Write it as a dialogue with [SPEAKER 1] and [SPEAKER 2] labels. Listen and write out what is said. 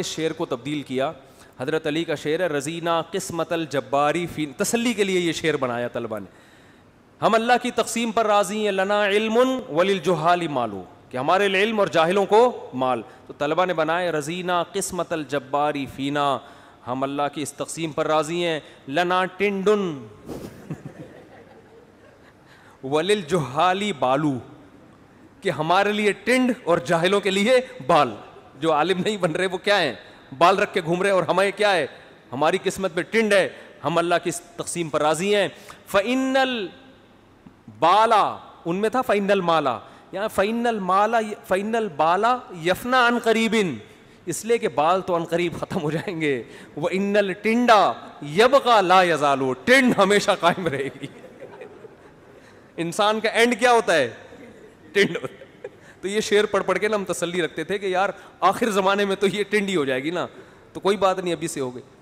[SPEAKER 1] ने शेर को तब्दील किया हज़रत अली का शेर है रजीना किस्मतल जब्बारी फ़ी तसली के लिए ये शेर बनाया तलबा ने हम अल्लाह की तकसीम पर राज़ी हैं लना इल्म वलिल जुहाली मालू कि हमारे इल्म और जाहिलों को माल तो तलबा ने बनाए रजीना किस्मतल जब्बारी फ़ीना हम अल्लाह की इस तकसीम पर राज़ी हैं लना टिंडुन वलिल जुहाली बालू कि हमारे लिए टिंड और जाहिलों के लिए बाल जो आलिम नहीं बन रहे वो क्या है बाल रख के घूम रहे और हमें क्या है हमारी किस्मत में टिंड है हम अल्लाह की तकसीम पर राजी हैं फ़ैनल बाला उनमें था फ़ैनल माला यहाँ फ़ैनल माला फ़ैनल बाला यफना अन करीबिन इसलिए कि बाल तो अन करीब ख़त्म हो जाएंगे वह इन्नल टिंडा यब का ला यजालो टिंड हमेशा कायम रहेगी इंसान का एंड क्या होता है टिंड होता है तो ये शेर पढ़ पढ़ के ना हम तसली रखते थे कि यार आखिर ज़माने में तो ये टिंडी हो जाएगी ना तो कोई बात नहीं अभी से हो गई